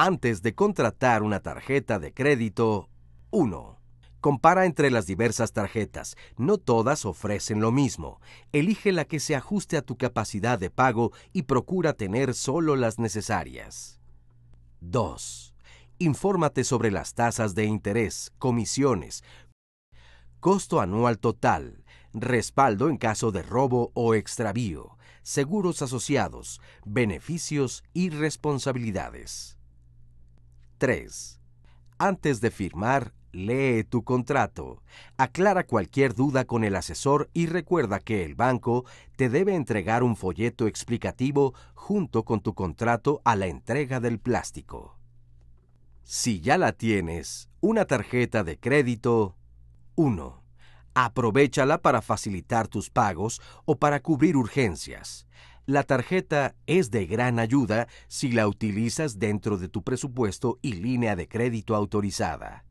antes de contratar una tarjeta de crédito 1. Compara entre las diversas tarjetas. No todas ofrecen lo mismo. Elige la que se ajuste a tu capacidad de pago y procura tener solo las necesarias. 2. Infórmate sobre las tasas de interés, comisiones, costo anual total, respaldo en caso de robo o extravío, seguros asociados, beneficios y responsabilidades. 3. Antes de firmar, lee tu contrato. Aclara cualquier duda con el asesor y recuerda que el banco te debe entregar un folleto explicativo junto con tu contrato a la entrega del plástico. Si ya la tienes, una tarjeta de crédito 1. Aprovechala para facilitar tus pagos o para cubrir urgencias. La tarjeta es de gran ayuda si la utilizas dentro de tu presupuesto y línea de crédito autorizada.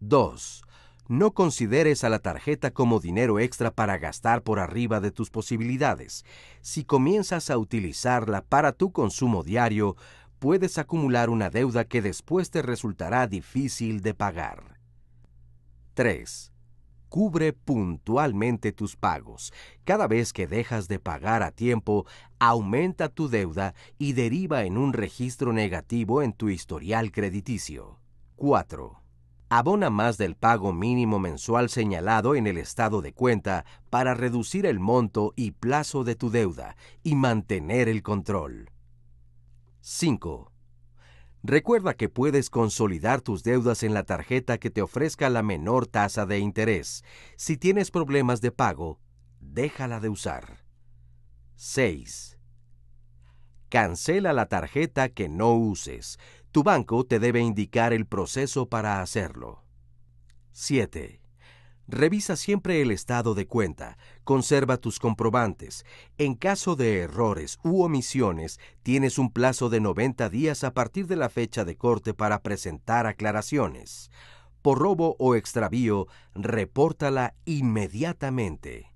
2. No consideres a la tarjeta como dinero extra para gastar por arriba de tus posibilidades. Si comienzas a utilizarla para tu consumo diario, puedes acumular una deuda que después te resultará difícil de pagar. 3 cubre puntualmente tus pagos. Cada vez que dejas de pagar a tiempo, aumenta tu deuda y deriva en un registro negativo en tu historial crediticio. 4. Abona más del pago mínimo mensual señalado en el estado de cuenta para reducir el monto y plazo de tu deuda y mantener el control. 5. Recuerda que puedes consolidar tus deudas en la tarjeta que te ofrezca la menor tasa de interés. Si tienes problemas de pago, déjala de usar. 6. Cancela la tarjeta que no uses. Tu banco te debe indicar el proceso para hacerlo. 7. Revisa siempre el estado de cuenta, conserva tus comprobantes. En caso de errores u omisiones, tienes un plazo de 90 días a partir de la fecha de corte para presentar aclaraciones. Por robo o extravío, repórtala inmediatamente.